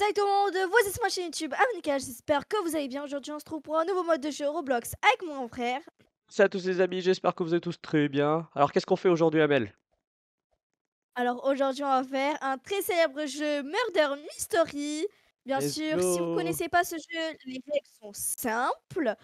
Salut tout le monde, voici sur ma chaîne YouTube Amnicage, j'espère que vous allez bien. Aujourd'hui on se trouve pour un nouveau mode de jeu Roblox avec mon frère. Salut à tous les amis, j'espère que vous êtes tous très bien. Alors qu'est-ce qu'on fait aujourd'hui Amel Alors aujourd'hui on va faire un très célèbre jeu Murder Mystery. Bien sûr, si vous ne connaissez pas ce jeu, les règles sont simples.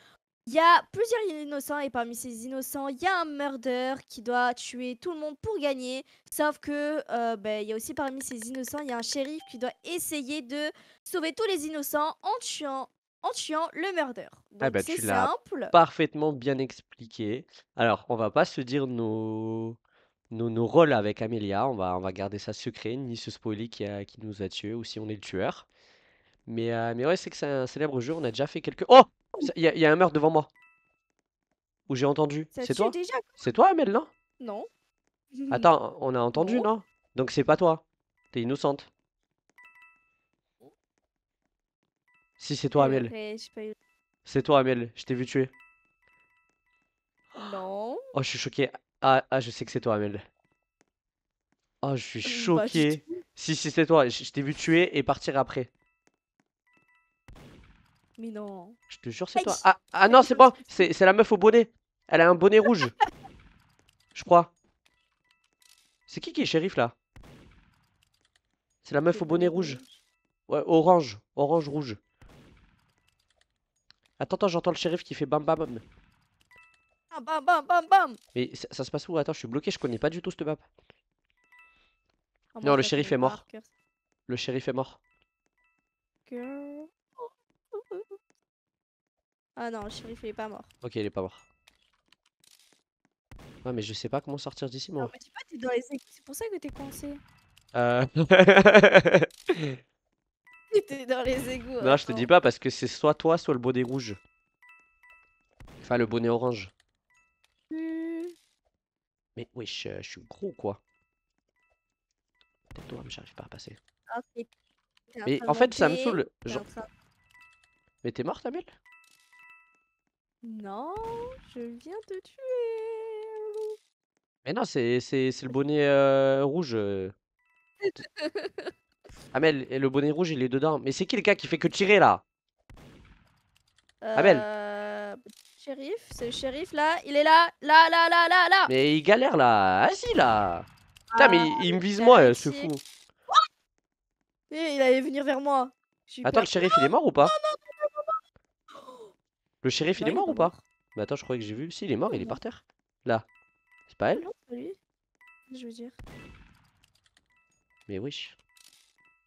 Il y a plusieurs innocents et parmi ces innocents, il y a un meurdeur qui doit tuer tout le monde pour gagner. Sauf que euh, ben, il y a aussi parmi ces innocents, il y a un shérif qui doit essayer de sauver tous les innocents en tuant en tuant le murder. Ah Donc bah, c'est simple. Parfaitement bien expliqué. Alors, on va pas se dire nos nos, nos rôles avec Amelia, on va on va garder ça secret, ni se spoiler qui, qui nous a tués ou si on est le tueur. Mais, euh, mais ouais, c'est que c'est un célèbre jeu, on a déjà fait quelques... Oh Il y, a un meurtre devant moi. Où j'ai entendu. C'est toi C'est toi, Amel, non Non. Attends, on a entendu, non, Donc c'est pas toi. T'es innocente. Si, c'est toi, Amel. C'est toi, Amel. Je t'ai vu tuer. Non. Oh, je suis choqué. Ah, ah je sais que c'est toi, Amel. Oh, je suis bah, choqué. si, si, c'est toi. je t'ai vu tuer et partir après. Mais non. Je te jure, c'est toi. Ah, ah, non, c'est bon. C'est la meuf au bonnet. Elle a un bonnet rouge. Je crois. C'est qui qui est shérif là C'est la meuf au bonnet rouge. Ouais, orange. Orange rouge. Attends, attends, j'entends le shérif qui fait bam bam bam. Ah, bam bam bam bam. Mais ça, se passe où Attends, je suis bloqué, je connais pas du tout ce map. Ah, non, le shérif est mort. Le shérif est mort. Ah non, le shérif il est pas mort. Ok, il est pas mort. Ouais, mais je sais pas comment sortir d'ici, moi. Non, mais dis pas, t'es dans les C'est pour ça que t'es coincé. Euh. t'es dans les égouts. Non, je te hein. dis pas parce que c'est soit toi, soit le bonnet rouge. Enfin, le bonnet orange. Hmm. Mais wesh, euh, je, suis gros quoi peut toi, mais j'arrive pas à passer. Ah, mais en fait, ça me saoule. Genre... Mais t'es mort, Amel non, je viens te tuer. Mais non, c'est c'est- le bonnet euh, rouge. Euh. Amel, et le, bonnet rouge, il est dedans. Mais c'est qui le gars qui fait que tirer là? Amel Euh... Shérif, c'est le shérif là, il est là, là, là, là, là, là. Mais il galère là. Assis là. Putain, ah, mais il, me vise moi, ce fou. Eh, il allait venir vers moi. Attends, le shérif, il est mort ou pas? Le shérif, il est mort ou pas Mais bah attends, je croyais que j'ai vu. Si, il est mort, il est par terre. Là. C'est pas elle Oui Je veux dire. Mais oui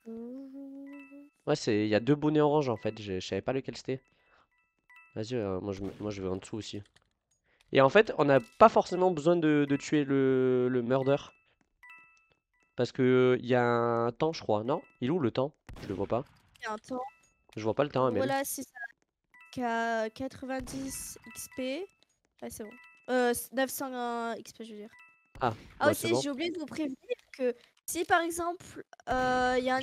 euh. Ouais, c'est il y a deux bonnets orange en fait, je, savais pas lequel c'était. Vas-y, euh, moi, je, moi je vais en dessous aussi. Et en fait, on n'a pas forcément besoin de, tuer le, le murder. Parce que euh, il y a un temps, je crois. Non Il est où le temps Je le vois pas. Il y a un temps. Je vois pas le temps, mais. Voilà, c'est ça qui a 90 XP. Ouais, c'est bon. Euh, 901 XP, je veux dire. Ah, aussi, ah, bah, j'ai oublié de vous prévenir que si par exemple il euh, y a un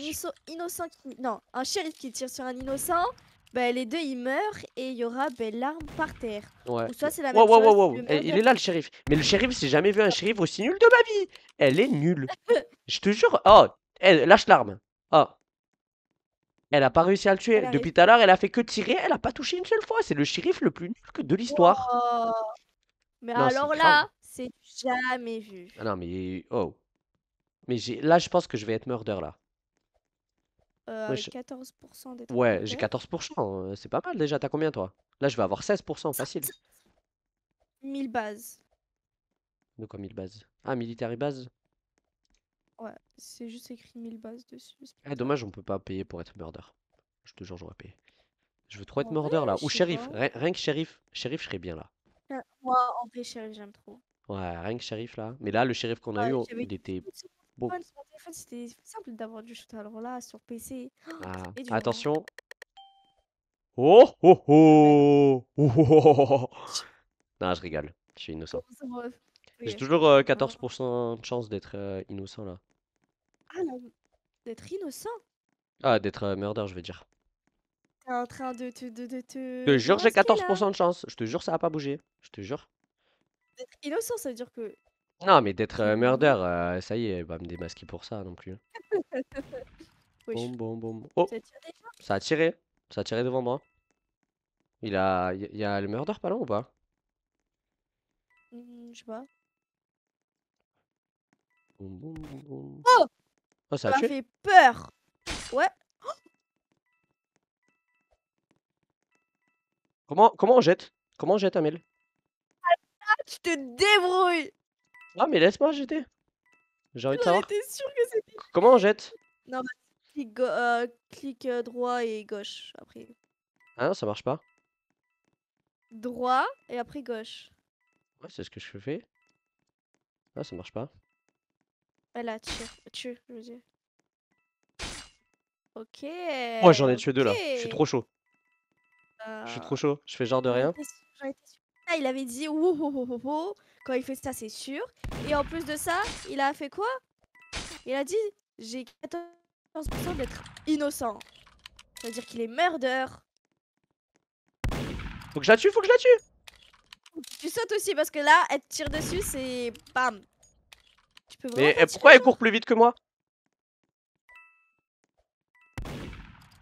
innocent qui. Non, un shérif qui tire sur un innocent, bah, les deux ils meurent et il y aura belle bah, l'arme par terre. Ouais. Ou soit c'est la même chose, eh, il est là le shérif. Mais le shérif, j'ai jamais vu un shérif aussi nul de ma vie. Elle est nulle. je te jure. Oh, elle lâche l'arme. Oh. Elle a pas réussi à le tuer. Depuis tout à l'heure, elle a fait que tirer. Elle a pas touché une seule fois. C'est le shérif le plus nul de l'histoire. Mais alors là, c'est jamais vu. Ah non, mais. Oh. Mais là, je pense que je vais être murder là. Euh, 14% des Ouais, j'ai 14%. Euh, c'est pas mal déjà. T'as combien toi Là, je vais avoir 16%, facile. 1000 bases. De quoi 1000 bases Ah, militaire et base Ouais, c'est juste écrit 1000 bases dessus. Ah, dommage, on peut pas payer pour être murder. Je te jure, j'aurais payé. Je veux trop être murder là. Ou shérif. Rien, que shérif. Shérif, je serais bien là. Moi, en vrai, shérif, j'aime trop. Ouais, rien que shérif là. Mais là, le shérif qu'on a eu, il était beau. c'était simple d'avoir du shoot. Alors là, sur PC. Oh, ah, attention. Oh oh oh, oh, Non, je rigole. Je suis innocent. J'ai toujours 14% euh, ah de chance d'être euh, innocent là. Ah non, d'être innocent Ah, d'être euh, murder, je veux dire. T'es en train de te. De, de, de... Je te jure, j'ai 14% de chance. Je te jure, ça a pas bougé. Je te jure. D'être innocent, ça veut dire que. Non, mais d'être euh, mmh. murder, euh, ça y est, elle va me démasquer pour ça non plus. Bon, bon, bon. Oh, Ça a tiré. Ça a tiré devant moi. Il a. Il y a le murder pas loin, ou pas mmh, Je sais pas. Oh! oh ça a fait peur. Ouais. Comment, comment on jette Comment on jette, Amel Ah, tu te débrouilles Ah, mais laisse-moi jeter. J'ai envie de Comment on jette Non, clic, euh, euh, droit et gauche, après. Ah non, ça marche pas. Droit et après gauche. Ouais, c'est ce que je fais. Ah, ça marche pas. Elle a tué, Tue, je veux dire. Ok. Moi oh, j'en ai tué deux là. Je suis trop chaud. Je suis euh, trop chaud. Je fais genre de rien. Ah, il avait dit quand il fait ça, c'est sûr. Et en plus de ça, il a fait quoi Il a dit j'ai 14% d'être innocent. Ça veut dire qu'il est murder. Faut que je la tue, faut que je la tue. Tu sautes aussi parce que là, elle tire dessus, c'est bam. Tu Mais eh, pourquoi elle court plus vite que moi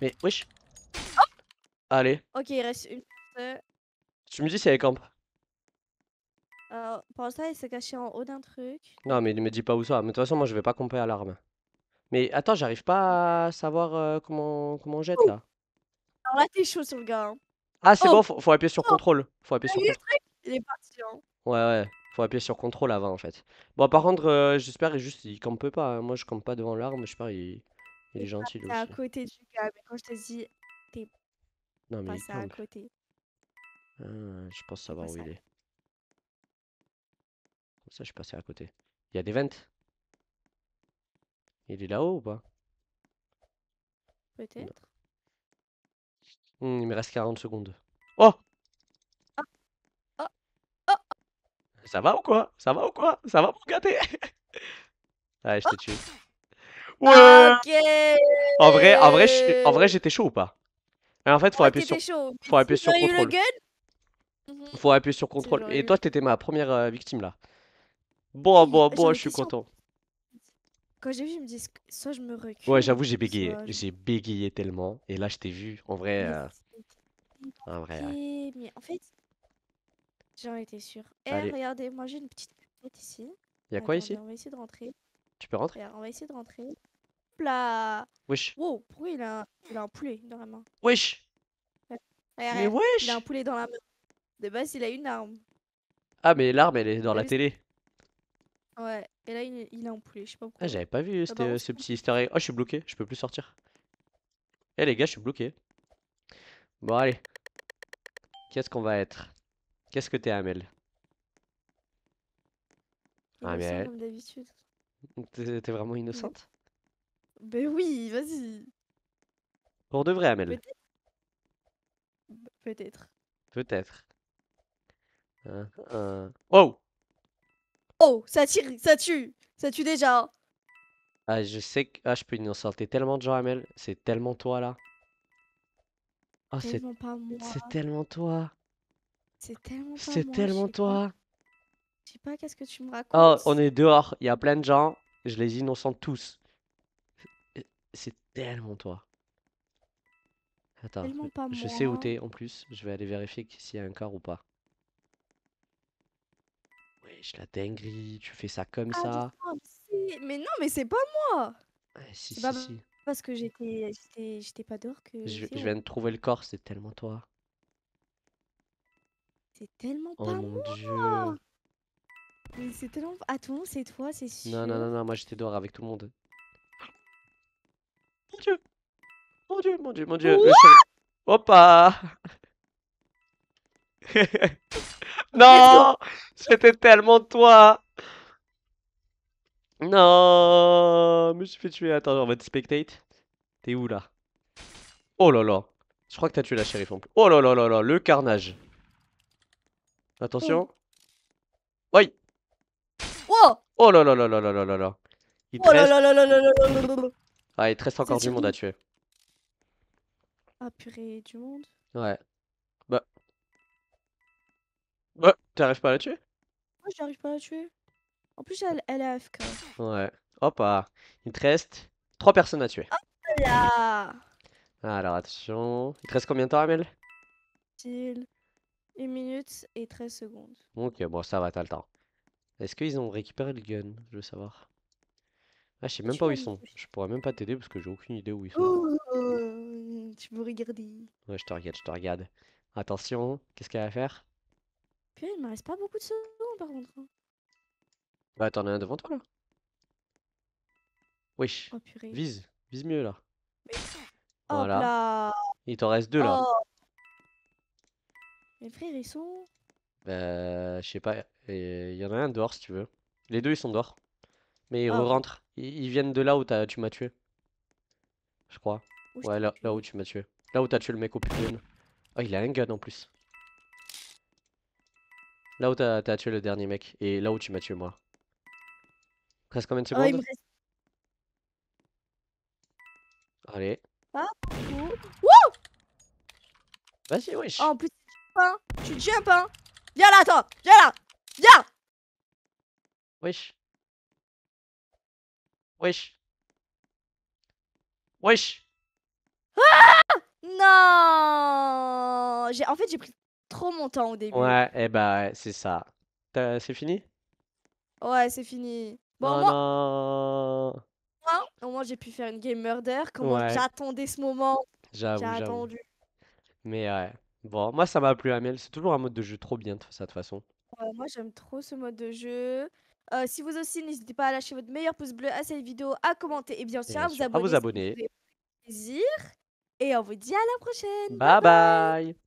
Mais wesh. Oh! Allez. Ok, il reste une. Tu me dis si elle campe. Euh, pour l'instant elle s'est cachée en haut d'un truc. Non, mais ne me dit pas où ça. Mais de toute façon, moi, je vais pas camper à l'arme. Mais attends, j'arrive pas à savoir euh, comment, comment on jette oh! là. Alors là, t'es chaud sur le gars. Hein. Ah, c'est oh! bon, faut, appuyer sur contrôle. Faut appuyer sur Il est parti. Hein. Ouais, ouais. Faut appuyer sur contrôle avant en fait. Bon par contre euh, j'espère juste il campe pas. Hein. Moi je campe pas devant l'arme, Je sais pas il est gentil Il est à côté du gars, quand je te dis Non mais à côté. Ah, je pense savoir où il est. Comme ça je suis passé à côté. Il y a des ventes Il est là-haut ou pas Peut-être. Hum, il me reste 40 secondes. Oh ça va ou quoi Ça va ou quoi Ça va pour gâter Allez, je t'ai tué. Ouais En vrai, en vrai, en vrai, j'étais chaud ou pas Mais En fait, faut appuyer sur, faut appuyer sur contrôle. Faut appuyer sur contrôle. Et toi, t'étais ma première euh, victime là. Bon, bon, bon, je suis content. Quand j'ai vu, je me dis, soit je me recule. Ouais, j'avoue, j'ai bégayé. J'ai bégayé tellement. Et là, je t'ai vu. En vrai. Euh, en vrai. Mais en fait, J'en étais sûr Eh, regardez, moi j'ai une petite pute ici. Il y a quoi ici On va essayer de rentrer. Tu peux rentrer On va essayer de rentrer. Hop là Wesh Wow, pourquoi il a, un... il a un poulet dans la main Wesh Mais wesh Il a un poulet dans la main. De base, il a une arme. Ah, mais l'arme, elle est dans la télé. Ouais, et là, il, a un poulet, je sais pas pourquoi. Ah, j'avais pas vu ah, euh, ce petit easter egg. Oh, je suis bloqué, je peux plus sortir. Eh les gars, je suis bloqué. Bon, allez. Qu'est-ce qu'on va être Qu'est-ce que t'es, Amel Amel. d'habitude. T'es vraiment innocente Ben oui, vas-y. Pour de vrai, Amel. Peut-être. Peut-être. Oh Oh, ça tire, ça tue, ça tue déjà. Ah, je sais que ah, je peux innocenter tellement de gens, Amel. C'est tellement toi, là. Ah, c'est c'est tellement toi. C'est tellement toi. Je sais pas, qu'est-ce que tu me oh, racontes Oh, on est dehors, il y a plein de gens, je les innocente tous. C'est tellement toi. Attends, je sais où t'es en plus, je vais aller vérifier s'il y a un corps ou pas. Wesh, la dinguerie, tu fais ça comme ah, ça. Mais non, mais c'est pas moi. Ah, si, si, Parce que j'étais j'étais pas dehors que. Je, je viens de trouver le corps, c'est tellement toi. C'est tellement oh pas mon moi. dieu. Mais c'est tellement... à ah, tout c'est toi, c'est sûr. Non, non, non, non, moi j'étais dehors avec tout le monde. Mon dieu. Mon dieu, mon dieu, mon dieu. Hopa Non C'était tellement toi Non Je me suis fait tuer. Attends, on va te spectate. T'es où là Oh là là. Je crois que t'as tué la shérif en plus. Oh là là là là, le carnage. Attention. Oui. Oh. oh là là là là là là là Il reste... Ah, il te reste encore du monde à tuer. Ah purée, du monde. Ouais. Bah. Bah, t'arrives pas à la tuer Moi, j'arrive pas à la tuer. En plus, elle, elle est AFK. Ouais. Hop, il te reste 3 personnes à tuer. Hop là Alors, attention. Il te reste combien de temps, Amel une minute et 13 secondes. Ok, bon, ça va, t'as le temps. Est-ce qu'ils ont récupéré le gun Je veux savoir. Ah, je sais même pas où ils sont. Je pourrais même pas t'aider parce que j'ai aucune idée où ils sont. Oh, tu me regarder. Ouais, je te regarde, je te regarde. Attention, qu'est-ce qu'elle à faire Puis il me reste pas beaucoup de secondes par contre. Hein. Bah, t'en as un devant toi là Wesh, oh, vise, vise mieux là. là. Il t'en reste deux là. Oh. Mais frères, ils sont Bah, je sais pas. Il y en a un dehors si tu veux. Les deux, ils sont dehors. Mais ils ah. rentrent. Ils, viennent de là où tu m'as tué. Je crois. Ouais, là, où tu m'as tué. Là où tu as tué le mec au pigeon. Oh, ah, il a un gun en plus. Là où tu as tué le dernier mec. Et là où tu m'as tué, moi. Presque combien de Oh, il me Allez. Vas-y, wesh. Oh, en tu jump, hein Viens là, toi Viens là Viens Wesh. Wesh. Wesh. Ah non j'ai En fait, j'ai pris trop mon temps au début. Ouais, et eh bah ouais, c'est ça. C'est fini Ouais, c'est fini. Bon, moi... au moins j'ai pu faire une game murder. Comment j'attendais ce moment. J'avoue. J'ai attendu. Mais ouais. Bon, moi ça m'a plu Amel, c'est toujours un mode de jeu trop bien de- toute façon. moi, j'aime trop ce mode de jeu. Euh, si vous aussi, n'hésitez pas à lâcher votre meilleur pouce bleu à cette vidéo, à commenter et bien sûr à vous abonner. Et on vous dit à la prochaine. bye. bye.